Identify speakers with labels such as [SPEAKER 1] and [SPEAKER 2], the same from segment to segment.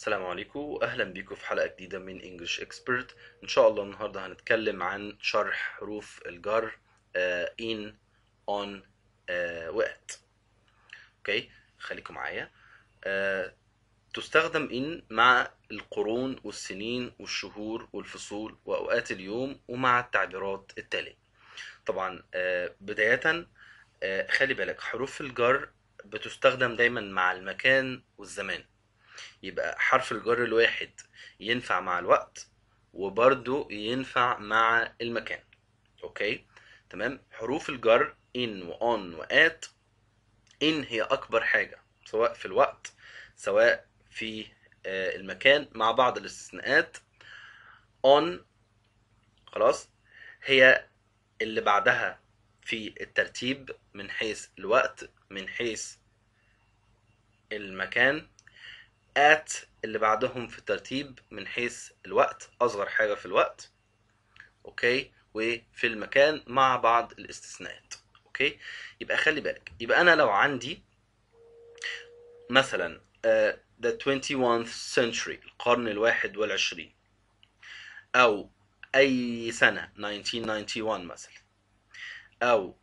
[SPEAKER 1] السلام عليكم واهلا بيكم في حلقه جديده من انجلش اكسبرت ان شاء الله النهارده هنتكلم عن شرح حروف الجر ان اون وات اوكي خليكم معايا آه، تستخدم ان مع القرون والسنين والشهور والفصول واوقات اليوم ومع التعبيرات التاليه طبعا آه، بدايه آه، خلي بالك حروف الجر بتستخدم دايما مع المكان والزمان يبقى حرف الجر الواحد ينفع مع الوقت وبرده ينفع مع المكان اوكي تمام حروف الجر ان وان وات ان هي اكبر حاجه سواء في الوقت سواء في آه، المكان مع بعض الاستثناءات on خلاص هي اللي بعدها في الترتيب من حيث الوقت من حيث المكان at اللي بعدهم في الترتيب من حيث الوقت أصغر حاجة في الوقت أوكي وفي المكان مع بعض الاستثناءات أوكي يبقى خلي بالك يبقى أنا لو عندي مثلا uh, the 21st century القرن الواحد والعشرين أو أي سنة 1991 مثلا أو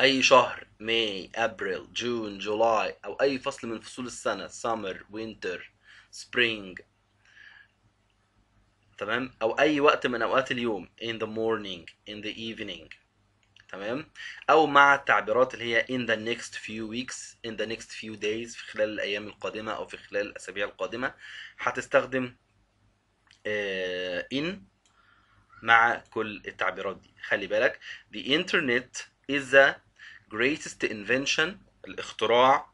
[SPEAKER 1] أي شهر ماي أبريل جون جولاي أو أي فصل من فصول السنة summer winter spring تمام أو أي وقت من أوقات اليوم in the morning in the evening تمام أو مع التعبيرات اللي هي in the next few weeks in the next few days في خلال الأيام القادمة أو في خلال الأسابيع القادمة هتستخدم آه، in مع كل التعبيرات دي خلي بالك the internet is a greatest invention الاختراع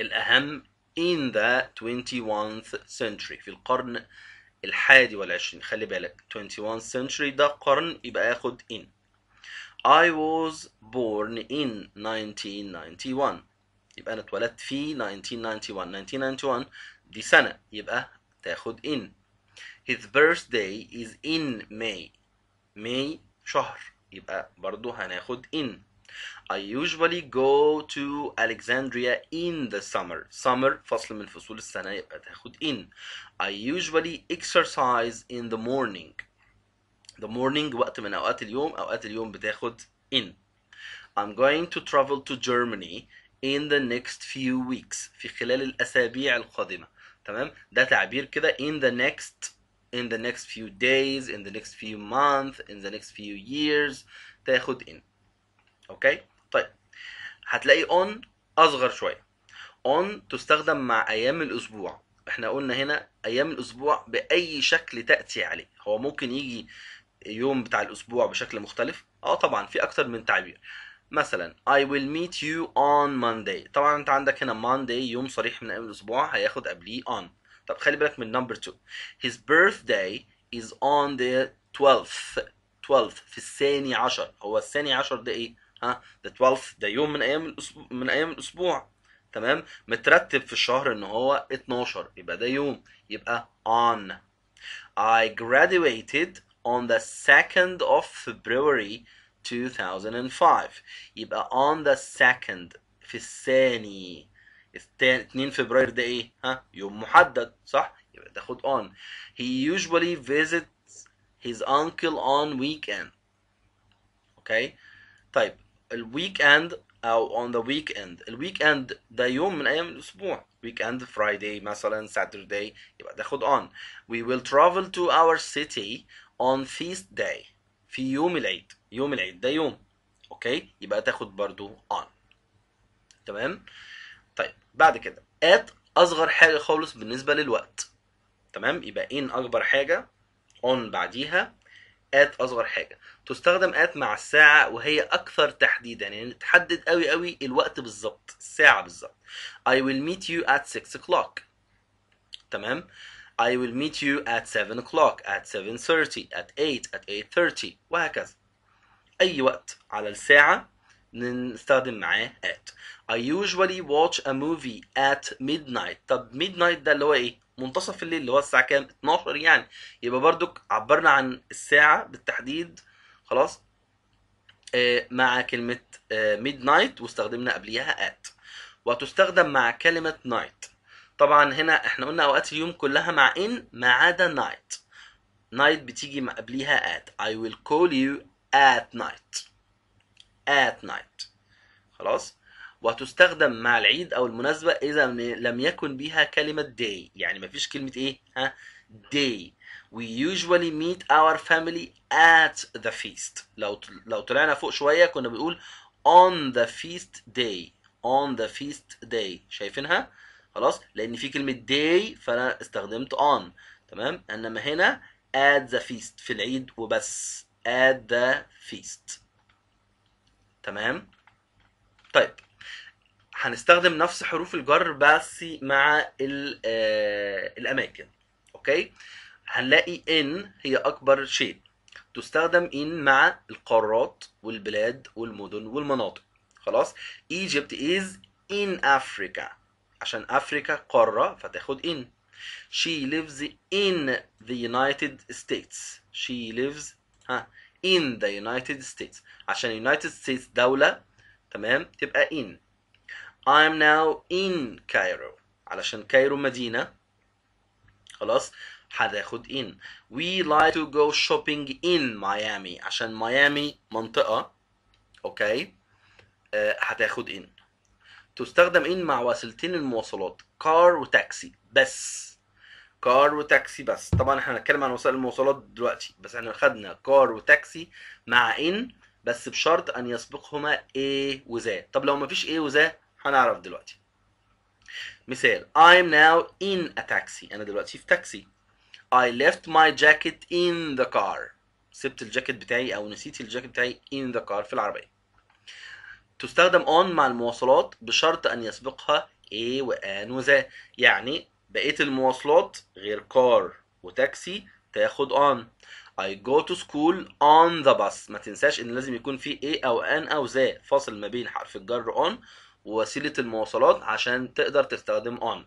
[SPEAKER 1] الأهم in the 21 th century في القرن الحادي والعشرين خلي بالك 21 th century ده قرن يبقى ياخد in I was born in 1991 يبقى أنا اتولدت في 1991 1991 دي سنة يبقى تاخد in His birthday is in May May شهر يبقى برضو هناخد in I usually go to Alexandria in the summer summer فصل من فصول السنة يبقى تاخد in I usually exercise in the morning the morning وقت من أوقات اليوم أوقات اليوم بتاخد in I'm going to travel to Germany in the next few weeks في خلال الأسابيع القادمة تمام ده تعبير كده in the next in the next few days in the next few months in the next few years تاخد in اوكي طيب هتلاقي اون اصغر شويه اون تستخدم مع ايام الاسبوع احنا قلنا هنا ايام الاسبوع باي شكل تاتي عليه هو ممكن يجي يوم بتاع الاسبوع بشكل مختلف اه طبعا في اكتر من تعبير مثلا I will meet you on Monday طبعا انت عندك هنا Monday يوم صريح من ايام الاسبوع هياخد قبليه on طب خلي بالك من number 2 his birthday is on the 12th 12 th في الثاني عشر هو الثاني عشر ده ايه ها ذا 12 ده يوم من ايام الاسبوع من ايام الاسبوع تمام مترتب في الشهر ان هو 12 يبقى ده يوم يبقى on I graduated on the 2nd of February 2005 يبقى on the 2nd في الثاني 2 فبراير ده ايه ها يوم محدد صح يبقى تاخد on he usually visits his uncle on weekend اوكي okay. طيب الويك اند او on the weekend الويك اند ده يوم من ايام الاسبوع ويك اند فرايداي مثلا ساتردي يبقى تاخد on we will travel to our city on feast day في يوم العيد يوم العيد ده يوم اوكي يبقى تاخد برضو on تمام طيب بعد كده at اصغر حاجه خالص بالنسبه للوقت تمام يبقى in اكبر حاجه on بعديها ات اصغر حاجه تستخدم ات مع الساعه وهي اكثر تحديدا يعني تحدد قوي قوي الوقت بالظبط الساعه بالظبط I will meet you at 6 o'clock تمام I will meet you at 7 o'clock at 7:30 at 8 at 8:30 وهكذا اي وقت على الساعه نستخدم معاه at I usually watch a movie at midnight طب midnight ده اللي هو ايه منتصف الليل اللي هو الساعة كام 12 يعني يبقى برضو عبرنا عن الساعة بالتحديد خلاص آه مع كلمة آه midnight واستخدمنا قبليها at وتستخدم مع كلمة night طبعا هنا احنا قلنا اوقات اليوم كلها مع ان ما عدا night night بتيجي قبليها at I will call you at night at night خلاص وتستخدم مع العيد او المناسبه اذا لم يكن بها كلمه day يعني مفيش كلمه ايه ها day we usually meet our family at the feast لو لو طلعنا فوق شويه كنا بنقول on the feast day on the feast day شايفينها خلاص لان في كلمه day فانا استخدمت on تمام انما هنا at the feast في العيد وبس at the feast تمام طيب هنستخدم نفس حروف الجر بس مع آه، الاماكن اوكي هنلاقي ان هي اكبر شيء تستخدم ان مع القارات والبلاد والمدن والمناطق خلاص ايجيبت از ان افريكا عشان افريكا قاره فتاخد ان she lives in the united states she lives ها huh. in the United States عشان United States دولة تمام تبقى in I am now in Cairo علشان كايرو مدينة خلاص هتاخد in we like to go shopping in Miami عشان ميامي منطقة اوكي آه، هتاخد in تستخدم in مع وسيلتين المواصلات car وتاكسي بس كار وتاكسي بس طبعا احنا هنتكلم عن وسائل المواصلات دلوقتي بس احنا خدنا كار وتاكسي مع ان بس بشرط ان يسبقهما A وذا طب لو مفيش A وذا هنعرف دلوقتي مثال I am now in a taxi انا دلوقتي في تاكسي I left my jacket in the car سبت الجاكيت بتاعي او نسيت الجاكيت بتاعي in the car في العربيه تستخدم on مع المواصلات بشرط ان يسبقها A وان وذا يعني بقيه المواصلات غير كار وتاكسي تاخد on I go to school on the bus ما تنساش ان لازم يكون في ايه او ان او ذا فاصل ما بين حرف الجر on ووسيلة المواصلات عشان تقدر تستخدم on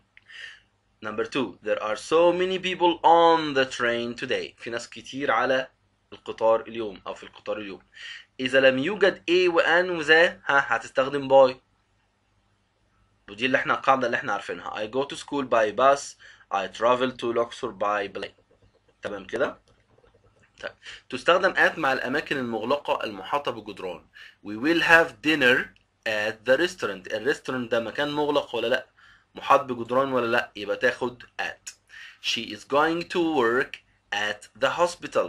[SPEAKER 1] Number two There are so many people on the train today في ناس كتير على القطار اليوم او في القطار اليوم اذا لم يوجد ايه وان وذا ها هتستخدم باي ودي اللي احنا القاعده اللي احنا عارفينها I go to school by bus I travel to Luxor by plane تمام كده طيب تستخدم at مع الأماكن المغلقة المحاطة بجدران We will have dinner at the restaurant الريستورانت ده مكان مغلق ولا لأ محاط بجدران ولا لأ يبقى تاخد at She is going to work at the hospital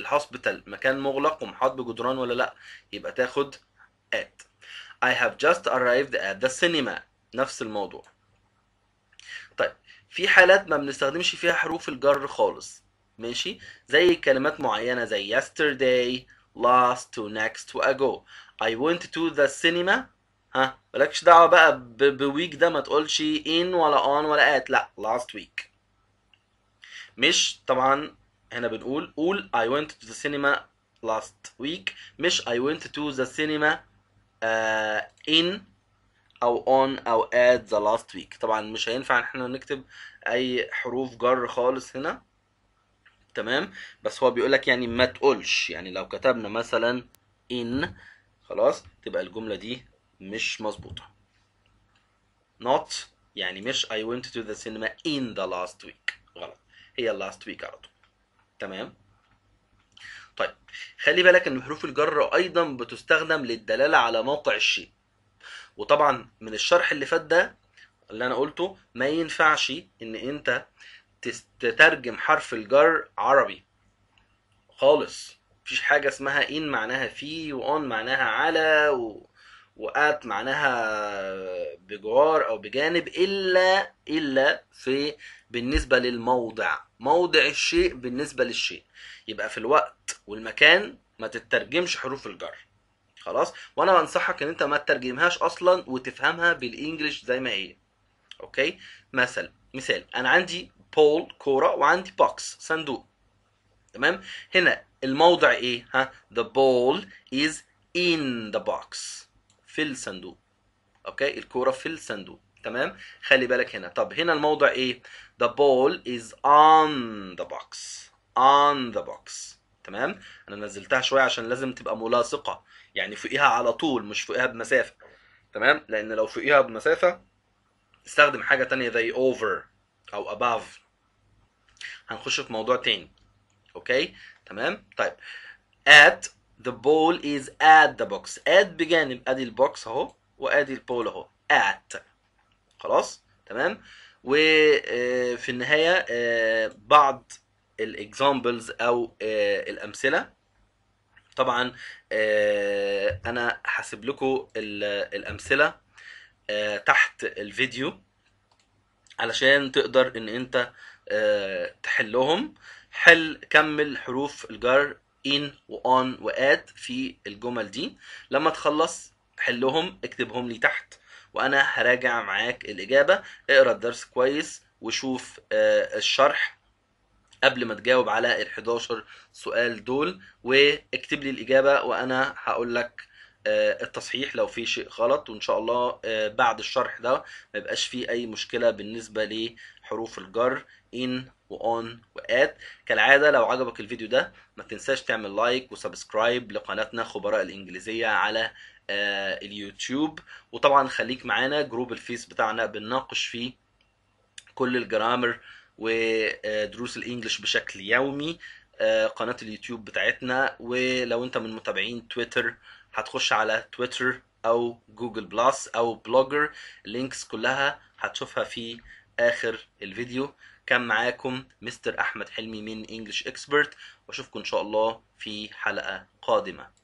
[SPEAKER 1] الهوسبيتال مكان مغلق ومحاط بجدران ولا لأ يبقى تاخد at I have just arrived at the cinema نفس الموضوع طيب في حالات ما بنستخدمش فيها حروف الجر خالص ماشي زي كلمات معينة زي yesterday last to next to ago I went to the cinema ها مالكش دعوة بقى بويك ده ما تقولش in ولا on ولا at لا last week مش طبعا هنا بنقول قول I went to the cinema last week مش I went to the cinema uh, in او on او at the last week طبعا مش هينفع ان احنا نكتب اي حروف جر خالص هنا تمام بس هو بيقول لك يعني ما تقولش يعني لو كتبنا مثلا in خلاص تبقى الجمله دي مش مظبوطه not يعني مش I went to the cinema in the last week غلط هي last week على طول تمام طيب خلي بالك ان حروف الجر ايضا بتستخدم للدلاله على موقع الشيء وطبعا من الشرح اللي فات ده اللي انا قلته ما ينفعش ان انت تترجم حرف الجر عربي خالص مفيش حاجة اسمها ان معناها في وان معناها على و... وات معناها بجوار او بجانب الا الا في بالنسبه للموضع موضع الشيء بالنسبه للشيء يبقى في الوقت والمكان ما تترجمش حروف الجر خلاص وانا بنصحك ان انت ما تترجمهاش اصلا وتفهمها بالانجلش زي ما هي اوكي مثل مثال انا عندي بول كوره وعندي بوكس صندوق تمام هنا الموضع ايه ها the ball is in the box في الصندوق اوكي الكوره في الصندوق تمام خلي بالك هنا طب هنا الموضع ايه the ball is on the box on the box تمام انا نزلتها شويه عشان لازم تبقى ملاصقه يعني فوقيها على طول مش فوقيها بمسافه تمام لان لو فوقيها بمسافه استخدم حاجه تانية زي اوفر او اباف هنخش في موضوع تاني اوكي تمام طيب at the ball is at the box at بجانب ادي البوكس اهو وادي البول اهو at خلاص تمام وفي آه، النهايه آه، بعض الاكزامبلز او آه، الامثله طبعا آه، انا هسيب لكم الامثله آه، تحت الفيديو علشان تقدر ان انت تحلهم حل كمل حروف الجر ان وان واد في الجمل دي لما تخلص حلهم اكتبهم لي تحت وانا هراجع معاك الاجابه اقرا الدرس كويس وشوف الشرح قبل ما تجاوب على ال 11 سؤال دول واكتب لي الاجابه وانا هقول لك آه، التصحيح لو في شيء غلط وان شاء الله آه، بعد الشرح ده ما يبقاش في اي مشكله بالنسبه لحروف الجر ان وان وات كالعاده لو عجبك الفيديو ده ما تنساش تعمل لايك وسبسكرايب لقناتنا خبراء الانجليزيه على آه، اليوتيوب وطبعا خليك معانا جروب الفيس بتاعنا بنناقش فيه كل الجرامر ودروس الانجليش بشكل يومي آه، قناة اليوتيوب بتاعتنا ولو انت من متابعين تويتر هتخش على تويتر او جوجل بلاس او بلوجر اللينكس كلها هتشوفها في اخر الفيديو كان معاكم مستر احمد حلمي من انجلش اكسبرت واشوفكم ان شاء الله في حلقه قادمه